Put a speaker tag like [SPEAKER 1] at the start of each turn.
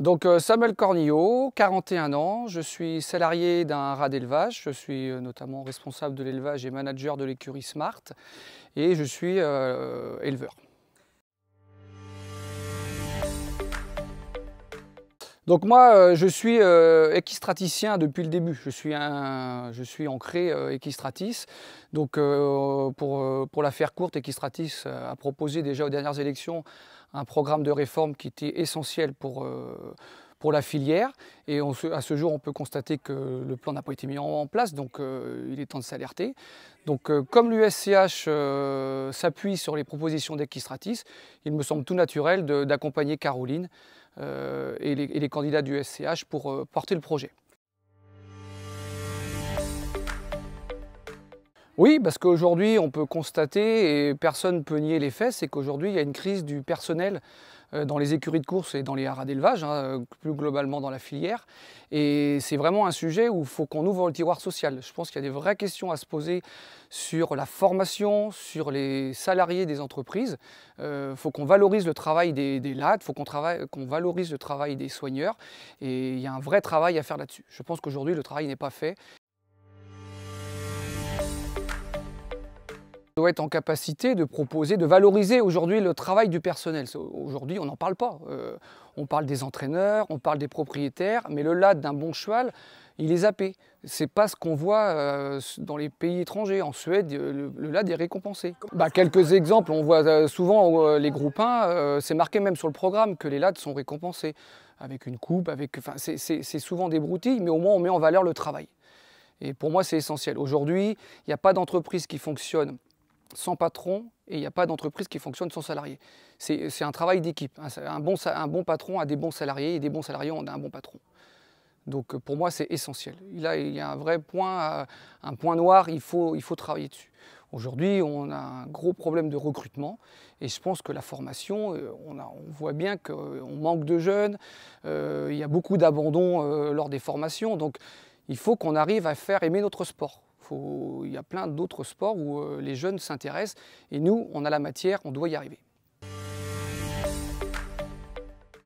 [SPEAKER 1] Donc euh, Samuel Cornillot, 41 ans, je suis salarié d'un rat d'élevage, je suis euh, notamment responsable de l'élevage et manager de l'écurie Smart et je suis euh, éleveur. Donc moi, euh, je suis équistraticien euh, depuis le début. Je suis, un, je suis ancré équistratis. Euh, Donc pour, pour la faire courte, équistratis a proposé déjà aux dernières élections un programme de réforme qui était essentiel pour pour la filière. Et à ce jour, on peut constater que le plan n'a pas été mis en, place, donc euh, il est temps de s'alerter. Donc euh, comme l'USCH euh, s'appuie sur les propositions d'Equistratis, il me semble tout naturel d'accompagner Caroline et les, candidats du SCH pour porter le projet. Oui, parce qu'aujourd'hui, on peut constater, et personne ne peut nier les faits, c'est qu'aujourd'hui, il y a une crise du personnel euh, dans les écuries de course et dans les haras d'élevage, hein, euh, plus globalement dans la filière. Et c'est vraiment un sujet où il faut qu'on ouvre le tiroir social. Je pense qu'il y a des vraies questions à se poser sur la formation, sur les salariés des entreprises. Il euh, faut qu'on valorise le travail des, des LAT, il faut qu'on valorise le travail des soigneurs. Et il y a un vrai travail à faire là-dessus. Je pense qu'aujourd'hui, le travail n'est pas fait doit être en capacité de proposer, de valoriser aujourd'hui le travail du personnel. Aujourd'hui, on n'en parle pas. Euh, on parle des entraîneurs, on parle des propriétaires, mais le lad d'un bon cheval, il est zappé. Ce n'est pas ce qu'on voit euh, dans les pays étrangers. En Suède, euh, le, lad est récompensé. Bah, quelques exemples, on voit souvent les ah. groupes 1, c'est marqué même sur le programme que les lads sont récompensés avec une coupe, avec, c'est souvent des broutilles, mais au moins on met en valeur le travail. Et pour moi, c'est essentiel. Aujourd'hui, il n'y a pas d'entreprise qui fonctionne sans patron et il n'y a pas d'entreprise qui fonctionne sans salarié. C'est un travail d'équipe. Hein, un bon, un bon patron a des bons salariés et des bons salariés ont un bon patron. Donc euh, pour moi, c'est essentiel. Là, il y a un vrai point, euh, un point noir, il faut, il faut travailler dessus. Aujourd'hui, on a un gros problème de recrutement et je pense que la formation, euh, on, on voit bien qu'on manque de jeunes, il y a beaucoup d'abandon lors des formations, donc il faut qu'on arrive à faire aimer notre sport il y a plein d'autres sports où euh, les jeunes s'intéressent et nous, on a la matière, on doit y arriver.